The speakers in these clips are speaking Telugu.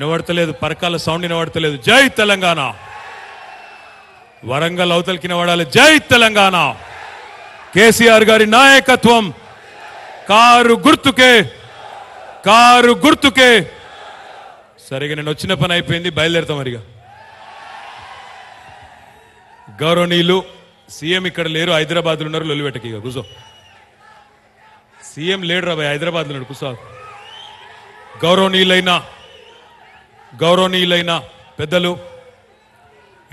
వినబడతలేదు పరకాల సౌండ్ వినబడతలేదు జై తెలంగాణ వరంగల్ అవతలకి వినబడాలి జై తెలంగాణ కేసీఆర్ గారి నాయకత్వం కారు గుర్తుకే కారు గుర్తుకే సరిగా నేను వచ్చిన పని అయిపోయింది బయలుదేరుతాం మరిగా గౌరవనీయులు సీఎం ఇక్కడ లేరు హైదరాబాద్లో ఉన్నారు లొలివెటకి ఇక కూర్చో సీఎం లేడు రాబాయ్ హైదరాబాద్లో కూర్చో గౌరవనీయులైనా గౌరవనీయులైన పెద్దలు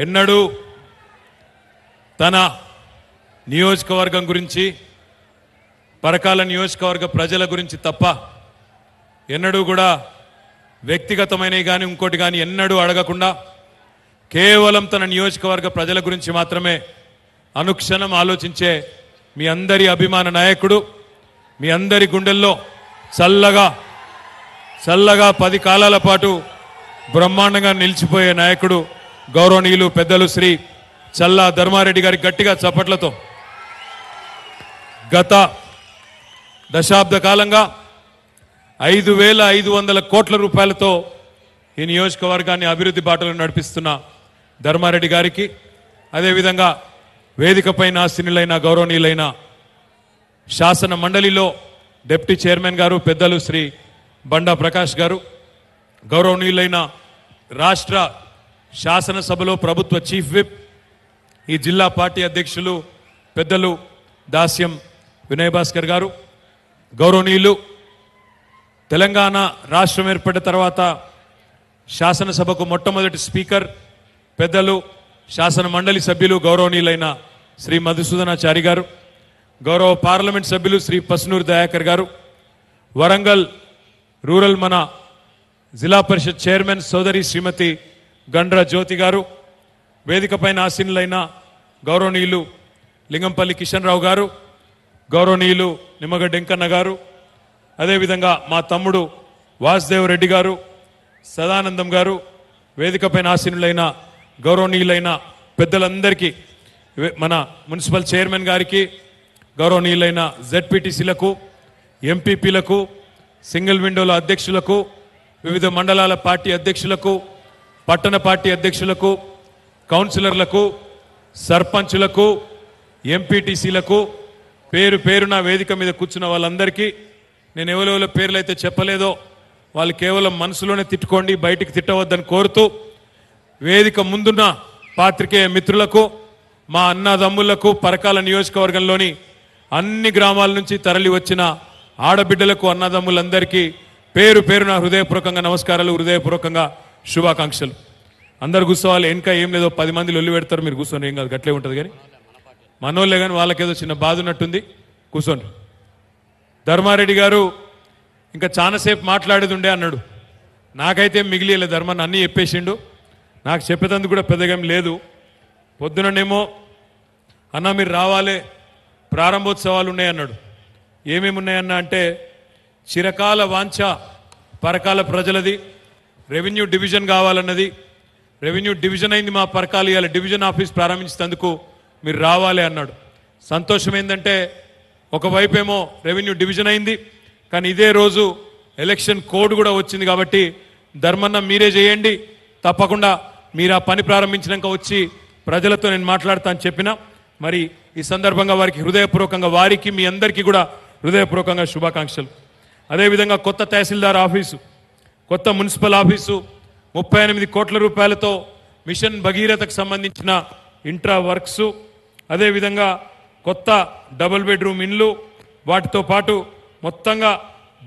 ఎన్నడూ తన నియోజకవర్గం గురించి పరకాల నియోజకవర్గ ప్రజల గురించి తప్ప ఎన్నడూ కూడా వ్యక్తిగతమైనవి కానీ ఇంకోటి కానీ ఎన్నడూ అడగకుండా కేవలం తన నియోజకవర్గ ప్రజల గురించి మాత్రమే అనుక్షణం ఆలోచించే మీ అందరి అభిమాన నాయకుడు మీ అందరి గుండెల్లో చల్లగా చల్లగా పది కాలాల పాటు బ్రహ్మాండంగా నిలిచిపోయే నాయకుడు గౌరవనీయులు పెద్దలు శ్రీ చల్లా ధర్మారెడ్డి గారి గట్టిగా చప్పట్లతో గత దశాబ్ద కాలంగా ఐదు వేల ఐదు వందల కోట్ల రూపాయలతో ఈ నియోజకవర్గాన్ని అభివృద్ధి బాటలు నడిపిస్తున్న ధర్మారెడ్డి గారికి అదేవిధంగా వేదికపై ఆస్తినులైన గౌరవనీయులైన శాసన మండలిలో డిప్యూటీ చైర్మన్ గారు పెద్దలు శ్రీ బండా ప్రకాష్ గారు గౌరవనీయులైన రాష్ట్ర శాసనసభలో ప్రభుత్వ చీఫ్ విప్ ఈ జిల్లా పార్టీ అధ్యక్షులు పెద్దలు దాస్యం వినయ్ భాస్కర్ గారు గౌరవనీయులు తెలంగాణ రాష్ట్రం ఏర్పడిన తర్వాత శాసనసభకు మొట్టమొదటి స్పీకర్ పెద్దలు శాసన మండలి సభ్యులు గౌరవనీయులైన శ్రీ మధుసూదనాచారి గారు గౌరవ పార్లమెంట్ సభ్యులు శ్రీ పస్నూర్ దయాకర్ గారు వరంగల్ రూరల్ మన జిల్లా పరిషత్ చైర్మన్ సోదరి శ్రీమతి గండ్ర జ్యోతి గారు పైన ఆశీనులైన గౌరవనీయులు లింగంపల్లి కిషన్ రావు గారు గౌరవనీయులు నిమ్మగడ్డెంకన్న వెంకన్న గారు అదేవిధంగా మా తమ్ముడు వాసుదేవ్ రెడ్డి గారు సదానందం గారు పైన ఆశీనులైన గౌరవనీయులైన పెద్దలందరికీ మన మున్సిపల్ చైర్మన్ గారికి గౌరవనీయులైన జెడ్పీటీసీలకు ఎంపీపీలకు సింగిల్ విండోల అధ్యక్షులకు వివిధ మండలాల పార్టీ అధ్యక్షులకు పట్టణ పార్టీ అధ్యక్షులకు కౌన్సిలర్లకు సర్పంచులకు ఎంపీటీసీలకు పేరు పేరున వేదిక మీద కూర్చున్న వాళ్ళందరికీ నేను ఎవరెవరి పేర్లు అయితే చెప్పలేదో వాళ్ళు కేవలం మనసులోనే తిట్టుకోండి బయటికి తిట్టవద్దని కోరుతూ వేదిక ముందున్న పాత్రికేయ మిత్రులకు మా అన్నదమ్ములకు పరకాల నియోజకవర్గంలోని అన్ని గ్రామాల నుంచి తరలి వచ్చిన ఆడబిడ్డలకు అన్నదమ్ములందరికీ పేరు పేరు నా హృదయపూర్వకంగా నమస్కారాలు హృదయపూర్వకంగా శుభాకాంక్షలు అందరు కూర్చోవాలి ఇంకా ఏం లేదో పది మంది లొల్లి పెడతారు మీరు కూర్చొని ఏం కాదు గట్లే ఉంటుంది కానీ మనోళ్ళే కానీ వాళ్ళకేదో చిన్న బాధ ఉన్నట్టుంది కూర్చోండి ధర్మారెడ్డి గారు ఇంకా చాలాసేపు మాట్లాడేది ఉండే అన్నాడు నాకైతే మిగిలియలే ధర్మాన్ని అన్నీ చెప్పేసిండు నాకు చెప్పేటందుకు కూడా పెద్దగా లేదు పొద్దుననేమో అన్న మీరు రావాలి ప్రారంభోత్సవాలు ఉన్నాయన్నాడు ఏమేమి ఉన్నాయన్న అంటే చిరకాల వాంఛ పరకాల ప్రజలది రెవెన్యూ డివిజన్ కావాలన్నది రెవెన్యూ డివిజన్ అయింది మా పరకాలు ఇవాళ డివిజన్ ఆఫీస్ ప్రారంభించినందుకు మీరు రావాలి అన్నాడు సంతోషం ఏంటంటే ఒకవైపేమో రెవెన్యూ డివిజన్ అయింది కానీ ఇదే రోజు ఎలక్షన్ కోడ్ కూడా వచ్చింది కాబట్టి ధర్మన్న మీరే చేయండి తప్పకుండా మీరు ఆ పని ప్రారంభించినాక వచ్చి ప్రజలతో నేను మాట్లాడతాను చెప్పిన మరి ఈ సందర్భంగా వారికి హృదయపూర్వకంగా వారికి మీ అందరికీ కూడా హృదయపూర్వకంగా శుభాకాంక్షలు అదేవిధంగా కొత్త తహసీల్దార్ ఆఫీసు కొత్త మున్సిపల్ ఆఫీసు ముప్పై ఎనిమిది కోట్ల రూపాయలతో మిషన్ భగీరథకు సంబంధించిన ఇంట్రా వర్క్సు అదేవిధంగా కొత్త డబుల్ బెడ్రూమ్ ఇండ్లు వాటితో పాటు మొత్తంగా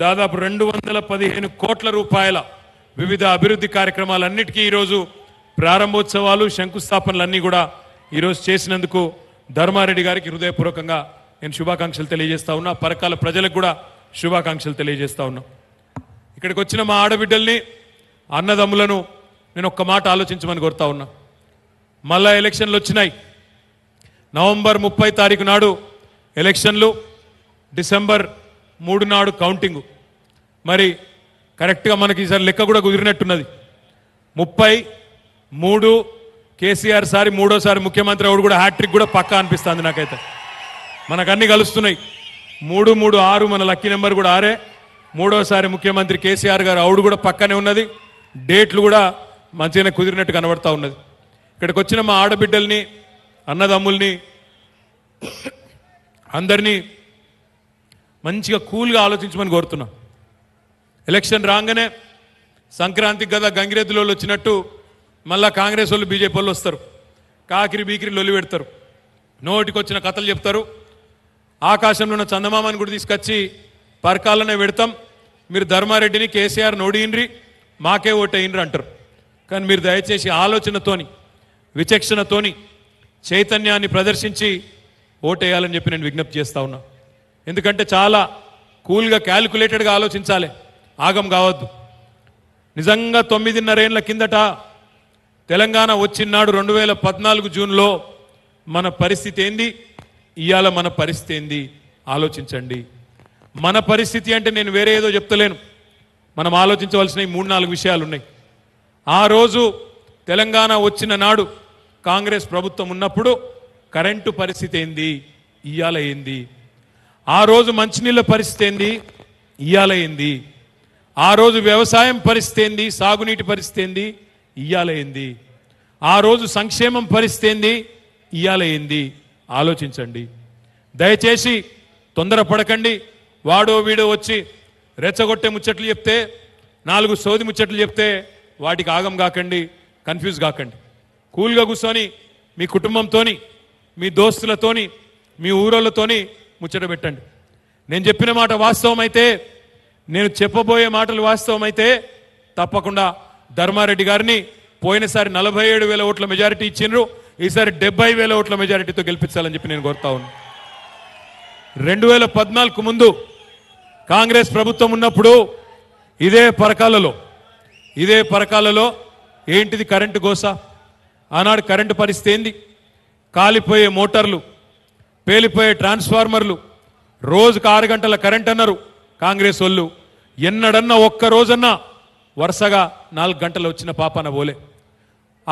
దాదాపు రెండు వందల పదిహేను కోట్ల రూపాయల వివిధ అభివృద్ధి కార్యక్రమాలన్నిటికీ ఈరోజు ప్రారంభోత్సవాలు శంకుస్థాపనలన్నీ కూడా ఈరోజు చేసినందుకు ధర్మారెడ్డి గారికి హృదయపూర్వకంగా నేను శుభాకాంక్షలు తెలియజేస్తా ఉన్నా పరకాల ప్రజలకు కూడా శుభాకాంక్షలు తెలియజేస్తా ఉన్నాం ఇక్కడికి వచ్చిన మా ఆడబిడ్డల్ని అన్నదమ్ములను నేను ఒక్క మాట ఆలోచించమని కోరుతా ఉన్నా మళ్ళా ఎలక్షన్లు వచ్చినాయి నవంబర్ ముప్పై తారీఖు నాడు ఎలక్షన్లు డిసెంబర్ మూడు నాడు కౌంటింగు మరి కరెక్ట్గా మనకి ఈసారి లెక్క కూడా కుదిరినట్టున్నది ముప్పై మూడు కేసీఆర్ సారి మూడోసారి ముఖ్యమంత్రి ఎవరు కూడా హ్యాట్రిక్ కూడా పక్కా అనిపిస్తుంది నాకైతే మనకన్నీ కలుస్తున్నాయి మూడు మూడు ఆరు మన లక్కీ నెంబర్ కూడా ఆరే మూడోసారి ముఖ్యమంత్రి కేసీఆర్ గారు ఆవిడ కూడా పక్కనే ఉన్నది డేట్లు కూడా మంచిగానే కుదిరినట్టు కనబడతా ఉన్నది ఇక్కడికి వచ్చిన మా ఆడబిడ్డల్ని అన్నదమ్ముల్ని అందరినీ మంచిగా కూల్గా ఆలోచించమని కోరుతున్నా ఎలక్షన్ రాగానే సంక్రాంతికి కదా గంగిరెద్దులో వచ్చినట్టు మళ్ళా కాంగ్రెస్ వాళ్ళు బీజేపీ వాళ్ళు వస్తారు కాకిరి బీకిరి లొల్లి పెడతారు నోటికొచ్చిన కథలు చెప్తారు ఆకాశంలో ఉన్న చందమామని కూడా తీసుకొచ్చి పరకాలనే పెడతాం మీరు ధర్మారెడ్డిని కేసీఆర్ నోడియన్రి మాకే ఓటేయినరు అంటారు కానీ మీరు దయచేసి ఆలోచనతోని విచక్షణతోని చైతన్యాన్ని ప్రదర్శించి ఓటేయాలని చెప్పి నేను విజ్ఞప్తి చేస్తా ఉన్నా ఎందుకంటే చాలా కూల్గా క్యాలిక్యులేటెడ్గా ఆలోచించాలి ఆగం కావద్దు నిజంగా ఏళ్ళ కిందట తెలంగాణ వచ్చినాడు రెండు వేల పద్నాలుగు జూన్లో మన పరిస్థితి ఏంది ఇవాళ మన పరిస్థితి ఏంది ఆలోచించండి మన పరిస్థితి అంటే నేను వేరే ఏదో చెప్తలేను మనం ఆలోచించవలసిన మూడు నాలుగు విషయాలు ఉన్నాయి ఆ రోజు తెలంగాణ వచ్చిన నాడు కాంగ్రెస్ ప్రభుత్వం ఉన్నప్పుడు కరెంటు పరిస్థితి ఏంది ఇవాళ ఏంది ఆ రోజు మంచినీళ్ళ పరిస్థితి ఏంది ఇవాళ ఏంది ఆ రోజు వ్యవసాయం పరిస్థితి ఏంది సాగునీటి పరిస్థితి ఏంది ఇవాళ ఏంది ఆ రోజు సంక్షేమం పరిస్థితి ఏంది ఇవాళ ఏంది ఆలోచించండి దయచేసి తొందరపడకండి వాడో వీడో వచ్చి రెచ్చగొట్టే ముచ్చట్లు చెప్తే నాలుగు సోది ముచ్చట్లు చెప్తే వాటికి ఆగం కాకండి కన్ఫ్యూజ్ కాకండి కూల్గా కూర్చొని మీ కుటుంబంతోని మీ దోస్తులతోని మీ ఊరోళ్ళతోని ముచ్చట పెట్టండి నేను చెప్పిన మాట వాస్తవమైతే నేను చెప్పబోయే మాటలు వాస్తవమైతే తప్పకుండా ధర్మారెడ్డి గారిని పోయినసారి నలభై ఏడు వేల ఓట్ల మెజారిటీ ఇచ్చిండ్రు ఈసారి డెబ్బై వేల ఓట్ల మెజారిటీతో గెలిపించాలని చెప్పి నేను కోరుతా ఉన్నా రెండు వేల పద్నాలుగు ముందు కాంగ్రెస్ ప్రభుత్వం ఉన్నప్పుడు ఇదే పరకాలలో ఇదే పరకాలలో ఏంటిది కరెంటు గోస ఆనాడు కరెంటు పరిస్థితి ఏంది కాలిపోయే మోటార్లు పేలిపోయే ట్రాన్స్ఫార్మర్లు రోజుకు ఆరు గంటల కరెంట్ అన్నారు కాంగ్రెస్ వాళ్ళు ఎన్నడన్నా ఒక్క రోజన్నా వరుసగా నాలుగు గంటలు వచ్చిన పాపాన పోలే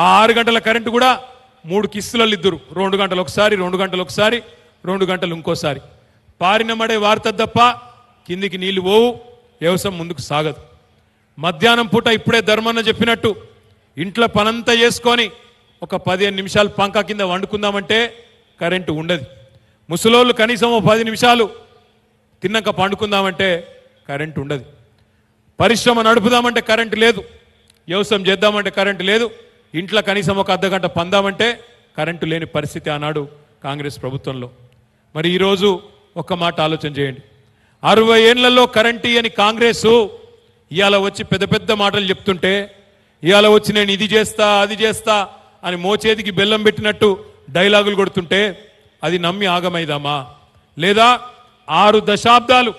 ఆ ఆరు గంటల కరెంటు కూడా మూడు కిస్తులలో ఇద్దరు రెండు గంటలు ఒకసారి రెండు గంటలు ఒకసారి రెండు గంటలు ఇంకోసారి మడే వార్త తప్ప కిందికి నీళ్లు పోవు వ్యవసాయం ముందుకు సాగదు మధ్యాహ్నం పూట ఇప్పుడే ధర్మన్న చెప్పినట్టు ఇంట్లో పనంతా చేసుకొని ఒక పదిహేను నిమిషాలు పంక కింద వండుకుందామంటే కరెంటు ఉండదు ముసలోళ్ళు కనీసం పది నిమిషాలు తిన్నాక పండుకుందామంటే కరెంటు ఉండదు పరిశ్రమ నడుపుదామంటే కరెంటు లేదు వ్యవసాయం చేద్దామంటే కరెంటు లేదు ఇంట్లో కనీసం ఒక అర్ధగంట పందామంటే కరెంటు లేని పరిస్థితి ఆనాడు కాంగ్రెస్ ప్రభుత్వంలో మరి ఈరోజు ఒక్క మాట ఆలోచన చేయండి అరవై ఏళ్లలో కరెంటు అని కాంగ్రెసు ఇవాళ వచ్చి పెద్ద పెద్ద మాటలు చెప్తుంటే ఇవాళ వచ్చి నేను ఇది చేస్తా అది చేస్తా అని మోచేతికి బెల్లం పెట్టినట్టు డైలాగులు కొడుతుంటే అది నమ్మి ఆగమైదామా లేదా ఆరు దశాబ్దాలు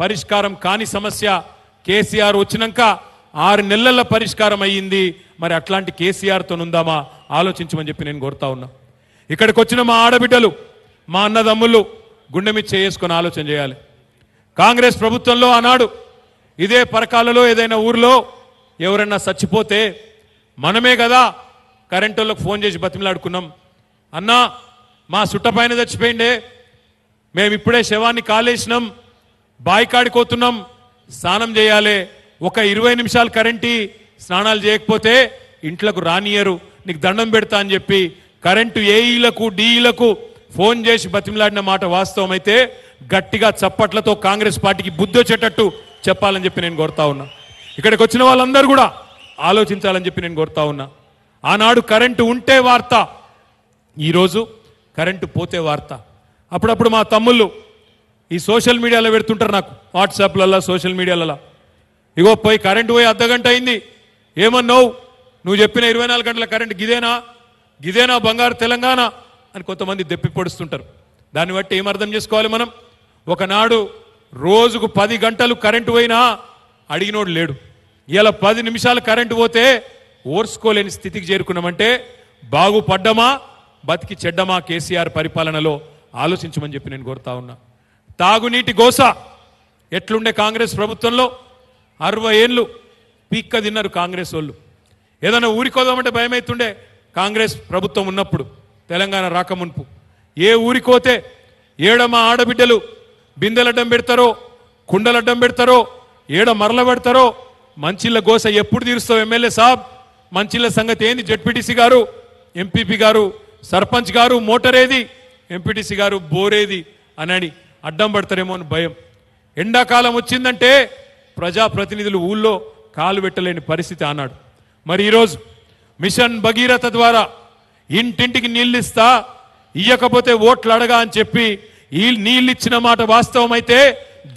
పరిష్కారం కాని సమస్య కేసీఆర్ వచ్చినాక ఆరు నెలల పరిష్కారం అయ్యింది మరి అట్లాంటి కేసీఆర్తో ఉందామా ఆలోచించమని చెప్పి నేను కోరుతా ఉన్నా ఇక్కడికి వచ్చిన మా ఆడబిడ్డలు మా అన్నదమ్ములు గుండె చేసుకొని ఆలోచన చేయాలి కాంగ్రెస్ ప్రభుత్వంలో ఆనాడు ఇదే పరకాలలో ఏదైనా ఊర్లో ఎవరైనా చచ్చిపోతే మనమే కదా కరెంటు ఫోన్ చేసి బతిమలాడుకున్నాం అన్నా మా సుట్టపైన చచ్చిపోయిండే మేము ఇప్పుడే శవాన్ని కాలేసినాం బాయికాడికోతున్నాం స్నానం చేయాలి ఒక ఇరవై నిమిషాలు కరెంటు స్నానాలు చేయకపోతే ఇంట్లకు రానియరు నీకు దండం పెడతా అని చెప్పి కరెంటు ఏఈలకు డీఈలకు ఫోన్ చేసి బతిమిలాడిన మాట వాస్తవం అయితే గట్టిగా చప్పట్లతో కాంగ్రెస్ పార్టీకి బుద్ధి వచ్చేటట్టు చెప్పాలని చెప్పి నేను కోరుతా ఉన్నా ఇక్కడికి వచ్చిన వాళ్ళందరూ కూడా ఆలోచించాలని చెప్పి నేను కోరుతా ఉన్నా ఆనాడు కరెంటు ఉంటే వార్త ఈరోజు కరెంటు పోతే వార్త అప్పుడప్పుడు మా తమ్ముళ్ళు ఈ సోషల్ మీడియాలో పెడుతుంటారు నాకు వాట్సాప్లలో సోషల్ మీడియాలలో ఇగో పోయి కరెంటు పోయి అర్ధగంట అయింది ఏమన్నావు నువ్వు చెప్పిన ఇరవై నాలుగు గంటల కరెంటు గిదేనా గిదేనా బంగారు తెలంగాణ అని కొంతమంది దెప్పి పొడుస్తుంటారు దాన్ని బట్టి ఏమర్థం చేసుకోవాలి మనం ఒకనాడు రోజుకు పది గంటలు కరెంటు పోయినా అడిగినోడు లేడు ఇలా పది నిమిషాలు కరెంటు పోతే ఓర్చుకోలేని స్థితికి చేరుకున్నామంటే బాగుపడ్డమా బతికి చెడ్డమా కేసీఆర్ పరిపాలనలో ఆలోచించమని చెప్పి నేను కోరుతా ఉన్నా తాగునీటి గోస ఎట్లుండే కాంగ్రెస్ ప్రభుత్వంలో అరవై ఏళ్ళు పీక్క తిన్నారు కాంగ్రెస్ వాళ్ళు ఏదైనా ఊరికోదామంటే భయం కాంగ్రెస్ ప్రభుత్వం ఉన్నప్పుడు తెలంగాణ రాకమున్పు ఏ ఊరికోతే ఏడమ ఆడబిడ్డలు బిందెలడ్డం పెడతారో కుండలడ్డం పెడతారో ఏడ మరల పెడతారో మంచిళ్ళ గోస ఎప్పుడు తీరుస్తావు ఎమ్మెల్యే సాబ్ మంచిళ్ళ సంగతి ఏంది జడ్పీటీసీ గారు ఎంపీపీ గారు సర్పంచ్ గారు మోటరేది ఎంపీటీసీ గారు బోరేది అనని అడ్డం పడతారేమో అని భయం ఎండాకాలం వచ్చిందంటే ప్రజాప్రతినిధులు ఊళ్ళో కాలు పెట్టలేని పరిస్థితి అన్నాడు మరి ఈరోజు మిషన్ భగీరథ ద్వారా ఇంటింటికి నీళ్ళిస్తా ఇయ్యకపోతే ఓట్లు అడగా అని చెప్పి ఈ నీళ్ళిచ్చిన మాట వాస్తవం అయితే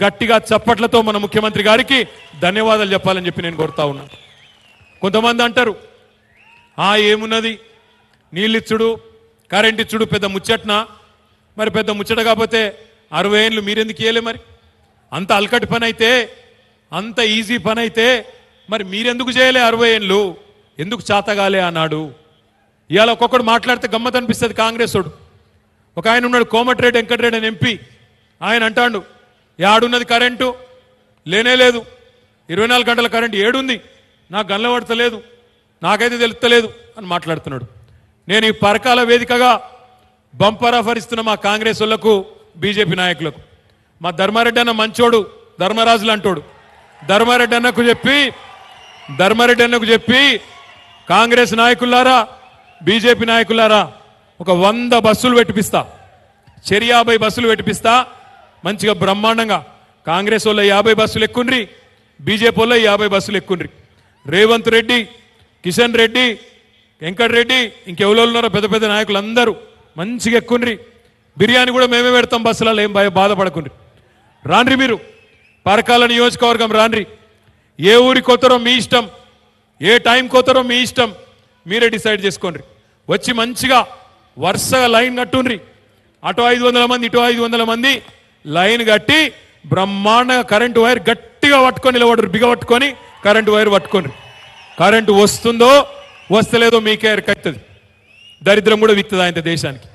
గట్టిగా చప్పట్లతో మన ముఖ్యమంత్రి గారికి ధన్యవాదాలు చెప్పాలని చెప్పి నేను కోరుతా ఉన్నా కొంతమంది అంటారు ఆ ఏమున్నది నీళ్ళిచ్చుడు కరెంట్ ఇచ్చుడు పెద్ద ముచ్చట్న మరి పెద్ద ముచ్చట కాకపోతే అరవై ఏళ్ళు మీరెందుకు ఇయ్యలే మరి అంత అలకటి పని అయితే అంత ఈజీ పని అయితే మరి మీరెందుకు చేయలే అరవై ఏళ్ళు ఎందుకు చాతగాలే అన్నాడు ఇవాళ ఒక్కొక్కడు మాట్లాడితే గమ్మత్ అనిపిస్తుంది కాంగ్రెస్డు ఒక ఆయన ఉన్నాడు కోమటిరెడ్డి వెంకటరెడ్డి అని ఎంపీ ఆయన అంటాడు ఏడున్నది కరెంటు లేనే లేదు ఇరవై నాలుగు గంటల కరెంటు ఏడుంది నాకు గన్ల పడతలేదు నాకైతే తెలుస్తలేదు అని మాట్లాడుతున్నాడు నేను ఈ పరకాల వేదికగా బంపర్ ఆఫర్ ఇస్తున్న మా కాంగ్రెస్ వాళ్లకు బీజేపీ నాయకులకు మా ధర్మారెడ్డి అన్న మంచోడు ధర్మరాజులు అంటోడు ధర్మారెడ్డి అన్నకు చెప్పి ధర్మారెడ్డి అన్నకు చెప్పి కాంగ్రెస్ నాయకులారా బీజేపీ నాయకులారా ఒక వంద బస్సులు పెట్టిపిస్తా చెరి యాభై బస్సులు పెట్టిపిస్తా మంచిగా బ్రహ్మాండంగా కాంగ్రెస్ వాళ్ళ యాభై బస్సులు ఎక్కుండ్రి బీజేపీ వాళ్ళ యాభై బస్సులు ఎక్కుండ్రి రేవంత్ రెడ్డి కిషన్ రెడ్డి వెంకటరెడ్డి ఇంకెవరో ఉన్నారో పెద్ద పెద్ద నాయకులు అందరూ మంచిగా ఎక్కుండ్రి బిర్యానీ కూడా మేమే పెడతాం బస్సులలో ఏం బాధపడకుండ్రి రాండ్రి మీరు పరకాల నియోజకవర్గం రాండ్రి ఏ ఊరికి కొత్తరో మీ ఇష్టం ఏ టైం కొత్తరో మీ ఇష్టం మీరే డిసైడ్ చేసుకోండి వచ్చి మంచిగా వరుసగా లైన్ కట్టుండ్రి అటు ఐదు వందల మంది ఇటు ఐదు వందల మంది లైన్ కట్టి బ్రహ్మాండంగా కరెంటు వైర్ గట్టిగా పట్టుకొని నిలబడరు బిగబట్టుకొని కరెంటు వైర్ పట్టుకోండి కరెంటు వస్తుందో వస్తలేదో మీకే కట్టదు దరిద్రం కూడా విత్తదా ఆయన దేశానికి